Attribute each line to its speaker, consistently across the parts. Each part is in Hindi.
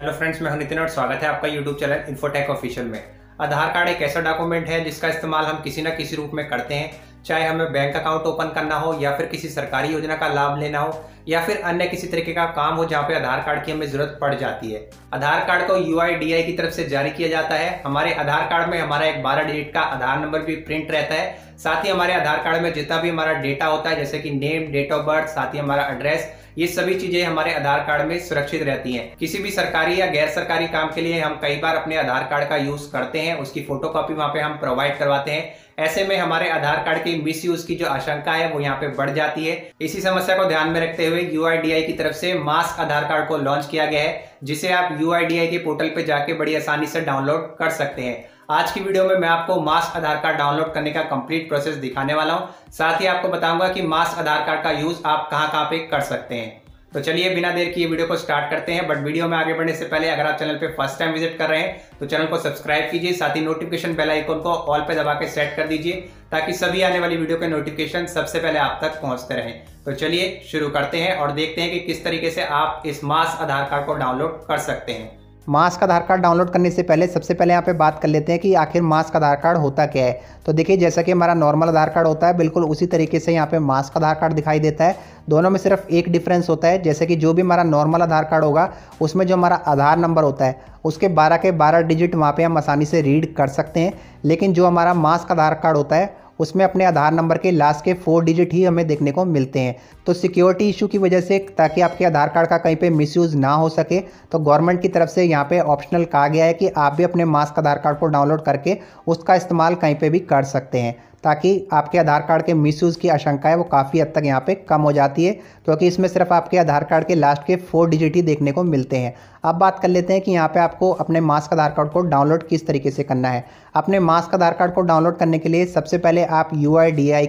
Speaker 1: हेलो फ्रेंड्स मैं नितिन और स्वागत है आपका यूट्यूब चैनल इन्फोटेक ऑफिशियल में आधार कार्ड एक ऐसा डॉक्यूमेंट है जिसका इस्तेमाल हम किसी न किसी रूप में करते हैं चाहे हमें बैंक अकाउंट ओपन करना हो या फिर किसी सरकारी योजना का लाभ लेना हो या फिर अन्य किसी तरीके का काम हो जहाँ पे आधार कार्ड की हमें जरूरत पड़ जाती है आधार कार्ड को यू की तरफ से जारी किया जाता है हमारे आधार कार्ड में हमारा एक बारह डिजिट का आधार नंबर भी प्रिंट रहता है साथ ही हमारे आधार कार्ड में जितना भी हमारा डेटा होता है जैसे कि नेम डेट ऑफ बर्थ साथ ही हमारा एड्रेस ये सभी चीजें हमारे आधार कार्ड में सुरक्षित रहती हैं किसी भी सरकारी या गैर सरकारी काम के लिए हम कई बार अपने आधार कार्ड का यूज करते हैं उसकी फोटो कॉपी वहाँ पे हम प्रोवाइड करवाते हैं ऐसे में हमारे आधार कार्ड के यूज की जो आशंका है वो यहाँ पे बढ़ जाती है इसी समस्या को ध्यान में रखते हुए यू की तरफ से मास्क आधार कार्ड को लॉन्च किया गया है जिसे आप यू के पोर्टल पे जाके बड़ी आसानी से डाउनलोड कर सकते हैं आज की वीडियो में मैं आपको मास आधार कार्ड डाउनलोड करने का कंप्लीट प्रोसेस दिखाने वाला हूं साथ ही आपको बताऊंगा कि मास आधार कार्ड का यूज आप कहां कहां पे कर सकते हैं तो चलिए बिना देर की ये वीडियो को स्टार्ट करते हैं बट वीडियो में आगे बढ़ने से पहले अगर आप चैनल पे फर्स्ट टाइम विजिट कर रहे हैं तो चैनल को सब्सक्राइब कीजिए साथ ही नोटिफिकेशन बेल आइकन को ऑल पे दबा के सेट कर दीजिए ताकि सभी आने वाली वीडियो के नोटिफिकेशन सबसे पहले आप तक पहुंचते रहें तो चलिए शुरू करते हैं और देखते हैं कि किस तरीके से आप इस मास आधार कार्ड को डाउनलोड कर सकते हैं मास्क आधार कार्ड डाउनलोड करने से पहले सबसे पहले यहाँ पे बात कर लेते हैं कि आखिर मास्क आधार कार्ड होता क्या है तो देखिए जैसा कि हमारा नॉर्मल आधार कार्ड होता है बिल्कुल उसी तरीके से यहाँ पे मास्क आधार कार्ड दिखाई देता है दोनों में सिर्फ एक डिफरेंस होता है जैसे कि जो भी हमारा नॉर्मल आधार कार्ड होगा उसमें जो हमारा आधार नंबर होता है उसके बारह के बारह डिजिट वहाँ पे हम आसानी से रीड कर सकते हैं लेकिन जो हमारा मास्क आधार कार्ड होता है उसमें अपने आधार नंबर के लास्ट के फोर डिजिट ही हमें देखने को मिलते हैं तो सिक्योरिटी इशू की वजह से ताकि आपके आधार कार्ड का कहीं पे मिसयूज़ ना हो सके तो गवर्नमेंट की तरफ से यहाँ पे ऑप्शनल कहा गया है कि आप भी अपने मास्क आधार कार्ड को डाउनलोड करके उसका इस्तेमाल कहीं पर भी कर सकते हैं ताकि आपके आधार कार्ड के मिसयूज़ की आशंका है वो काफ़ी हद तक यहाँ पे कम हो जाती है क्योंकि तो इसमें सिर्फ आपके आधार कार्ड के लास्ट के फोर डिजिट ही देखने को मिलते हैं अब बात कर लेते हैं कि यहाँ पे आपको अपने मास्क आधार कार्ड को डाउनलोड किस तरीके से करना है अपने मास्क आधार कार्ड को डाउनलोड करने के लिए सबसे पहले आप यू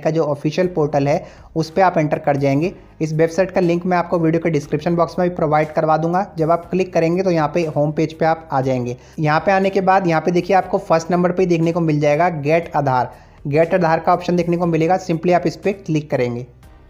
Speaker 1: का जो ऑफिशियल पोर्टल है उस पर आप एंटर कर जाएंगे इस वेबसाइट का लिंक मैं आपको वीडियो के डिस्क्रिप्शन बॉक्स में भी प्रोवाइड करवा दूंगा जब आप क्लिक करेंगे तो यहाँ पे होम पेज पे आप आ जाएंगे यहाँ पे आने के बाद यहाँ पे देखिए आपको फर्स्ट नंबर पे देखने को मिल जाएगा गेट आधार गेट आधार का ऑप्शन देखने को मिलेगा सिंपली आप इस पर क्लिक करेंगे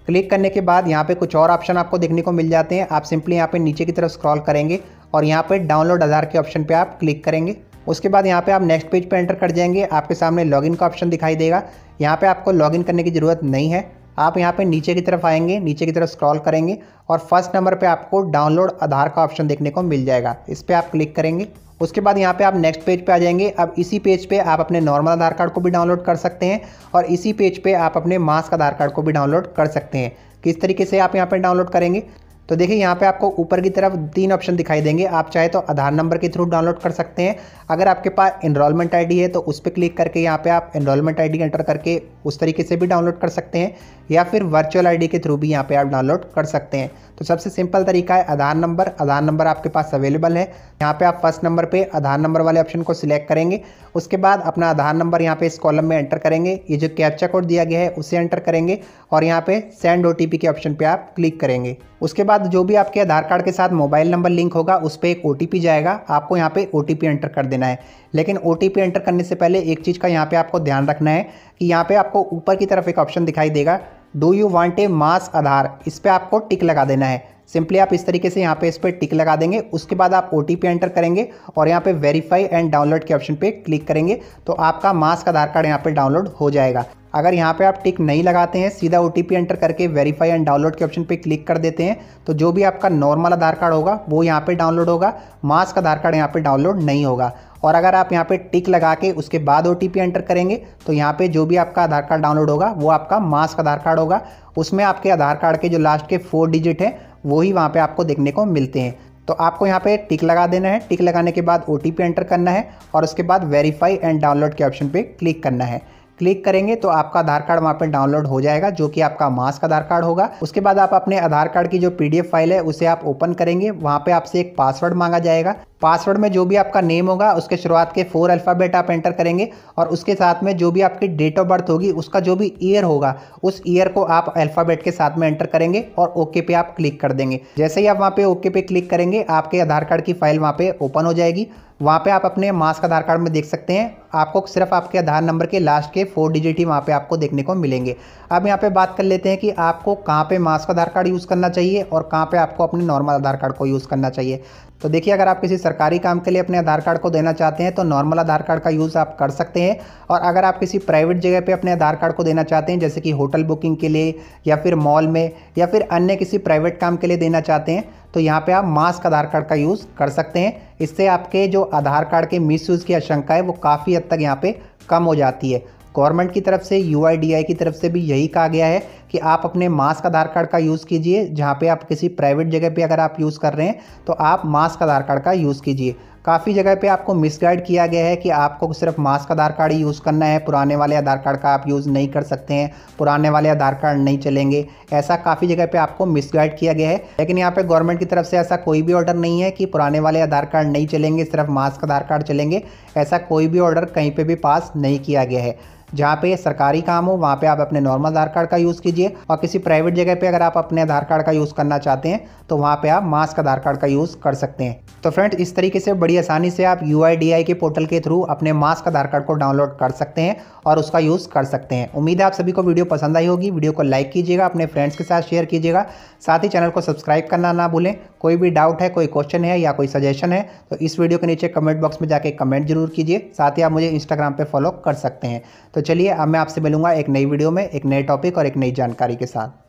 Speaker 1: क्लिक करने के बाद यहाँ पे कुछ और ऑप्शन आपको देखने को मिल जाते हैं आप सिंपली यहाँ पे नीचे की तरफ स्क्रॉल करेंगे और यहाँ पे डाउनलोड आधार के ऑप्शन पे आप क्लिक करेंगे उसके बाद यहाँ पे आप नेक्स्ट पेज पे एंटर कर जाएंगे आपके सामने लॉगिन का ऑप्शन दिखाई देगा यहाँ पे आपको लॉगिन करने की ज़रूरत नहीं है आप यहाँ पर नीचे की तरफ आएंगे नीचे की तरफ स्क्रॉल करेंगे और फर्स्ट नंबर पर आपको डाउनलोड आधार का ऑप्शन देखने को मिल जाएगा इस पर आप क्लिक करेंगे उसके बाद यहाँ पे आप नेक्स्ट पेज पे आ जाएंगे अब इसी पेज पे आप अपने नॉर्मल आधार कार्ड को भी डाउनलोड कर सकते हैं और इसी पेज पे आप अपने मास्क आधार कार्ड को भी डाउनलोड कर सकते हैं किस तरीके से आप यहाँ पे डाउनलोड करेंगे तो देखिए यहाँ पे आपको ऊपर की तरफ तीन ऑप्शन दिखाई देंगे आप चाहे तो आधार नंबर के थ्रू डाउनलोड कर सकते हैं अगर आपके पास इनरोलमेंट आईडी है तो उस पर क्लिक करके यहाँ पे आप इनरोलमेंट आईडी एंटर करके उस तरीके से भी डाउनलोड कर सकते हैं या फिर वर्चुअल आईडी के थ्रू भी यहाँ पे आप डाउनलोड कर सकते हैं तो सबसे सिंपल तरीका है आधार नंबर आधार नंबर आपके पास अवेलेबल है यहाँ पर आप फर्स्ट नंबर पर आधार नंबर वाले ऑप्शन को सिलेक्ट करेंगे उसके बाद अपना आधार नंबर यहाँ पे इस कॉलम में एंटर करेंगे ये जो कैप्चा कोड दिया गया है उसे एंटर करेंगे और यहाँ पर सेंड ओ के ऑप्शन पर आप क्लिक करेंगे उसके बाद जो भी आपके आधार कार्ड के साथ मोबाइल नंबर लिंक होगा उस पर एक ओ जाएगा आपको यहाँ पे ओ एंटर कर देना है लेकिन ओ एंटर करने से पहले एक चीज़ का यहाँ पे आपको ध्यान रखना है कि यहाँ पे आपको ऊपर की तरफ एक ऑप्शन दिखाई देगा do you want a mask Aadhaar इस पर आपको टिक लगा देना है सिंपली आप इस तरीके से यहाँ पे इस पर टिक लगा देंगे उसके बाद आप ओ एंटर करेंगे और यहाँ पे वेरीफाई एंड डाउनलोड के ऑप्शन पे क्लिक करेंगे तो आपका मास्क आधार कार्ड यहाँ पे डाउनलोड हो जाएगा अगर यहाँ पे आप टिक नहीं लगाते हैं सीधा ओ एंटर करके वेरीफाई एंड डाउनलोड के ऑप्शन पे क्लिक कर देते हैं तो जो भी आपका नॉर्मल आधार कार्ड होगा वो यहाँ पे डाउनलोड होगा मास्क आधार कार्ड यहाँ पे डाउनलोड नहीं होगा और अगर आप यहाँ पे टिक लगा के उसके बाद ओ एंटर करेंगे तो यहाँ पे जो भी आपका आधार कार्ड डाउनलोड होगा वो आपका मास्क आधार कार्ड होगा उसमें आपके आधार कार्ड के जो लास्ट के फोर डिजिट हैं वही वहाँ पर आपको देखने को मिलते हैं तो आपको यहाँ पे टिक लगा देना है टिक लगाने के बाद ओ एंटर करना है और उसके बाद वेरीफाई एंड डाउनलोड के ऑप्शन पे क्लिक करना है क्लिक करेंगे तो आपका आधार कार्ड वहाँ पर डाउनलोड हो जाएगा जो कि आपका मास का आधार कार्ड होगा उसके बाद आप अपने आधार कार्ड की जो पीडीएफ फाइल है उसे आप ओपन करेंगे वहाँ पे आपसे एक पासवर्ड मांगा जाएगा पासवर्ड में जो भी आपका नेम होगा उसके शुरुआत के फोर अल्फ़ाबेट आप एंटर करेंगे और उसके साथ में जो भी आपकी डेट ऑफ बर्थ होगी उसका जो भी ईयर होगा उस ईयर को आप अल्फ़ाबेट के साथ में एंटर करेंगे और ओके पे आप क्लिक कर देंगे जैसे ही आप वहाँ पे ओके पे क्लिक करेंगे आपके आधार कार्ड की फाइल वहाँ पे ओपन हो जाएगी वहाँ पर आप अपने मास्क आधार कार्ड में देख सकते हैं आपको सिर्फ आपके आधार नंबर के लास्ट के फोर डिजिट ही वहाँ पे आपको देखने को मिलेंगे अब यहाँ पर बात कर लेते हैं कि आपको कहाँ पे मास्क आधार कार्ड यूज़ करना चाहिए और कहाँ पर आपको अपने नॉर्मल आधार कार्ड को यूज़ करना चाहिए तो देखिए अगर आप किसी सरकारी काम के लिए अपने आधार कार्ड को देना चाहते हैं तो नॉर्मल आधार कार्ड का यूज़ आप कर सकते हैं और अगर आप किसी प्राइवेट जगह पे अपने आधार कार्ड को देना चाहते हैं जैसे कि होटल बुकिंग के लिए या फिर मॉल में या फिर अन्य किसी प्राइवेट काम के लिए देना चाहते हैं तो यहाँ पर आप मास्क आधार कार्ड का यूज़ कर सकते हैं इससे आपके जो आधार कार्ड के मिस की आशंका है वो काफ़ी हद तक यहाँ पर कम हो जाती है गवर्नमेंट की तरफ से यू की तरफ से भी यही कहा गया है कि आप अपने मास्क आधार कार्ड का यूज़ कीजिए जहाँ पे आप किसी प्राइवेट जगह पे अगर आप यूज़ कर रहे हैं तो आप मास्क आधार कार्ड का यूज़ कीजिए काफ़ी जगह पे आपको मिसगाइड किया गया है कि आपको सिर्फ मास्क आधार कार्ड ही यूज़ करना है पुराने वाले आधार कार्ड का आप यूज़ नहीं कर सकते हैं पुराने वाले आधार कार्ड नहीं चलेंगे ऐसा काफ़ी जगह पे आपको मिसगाइड किया गया है लेकिन यहाँ पे गवर्नमेंट की तरफ से ऐसा कोई भी ऑर्डर नहीं है कि पुराने वाले आधार कार्ड नहीं चलेंगे सिर्फ मास्क आधार कार्ड चलेंगे ऐसा कोई भी ऑर्डर कहीं पर भी पास नहीं किया गया है जहाँ पे सरकारी काम हो वहाँ पे आप अपने नॉर्मल आधार कार्ड का यूज़ कीजिए और किसी प्राइवेट जगह पे अगर आप अपने आधार कार्ड का यूज़ करना चाहते हैं तो वहाँ पे आप मास्क आधार कार्ड का यूज़ कर सकते हैं तो फ्रेंड्स इस तरीके से बड़ी आसानी से आप यू के पोर्टल के थ्रू अपने मास्क आधार कार्ड को डाउनलोड कर सकते हैं और उसका यूज़ कर सकते हैं उम्मीद है आप सभी को वीडियो पसंद आई होगी वीडियो को लाइक कीजिएगा अपने फ्रेंड्स के साथ शेयर कीजिएगा साथ ही चैनल को सब्सक्राइब करना ना भूलें कोई भी डाउट है कोई क्वेश्चन है या कोई सजेशन है तो इस वीडियो के नीचे कमेंट बॉक्स में जाके कमेंट जरूर कीजिए साथ ही आप मुझे इंस्टाग्राम पर फॉलो कर सकते हैं तो चलिए अब मैं आपसे मिलूंगा एक नई वीडियो में एक नए टॉपिक और एक नई जानकारी के साथ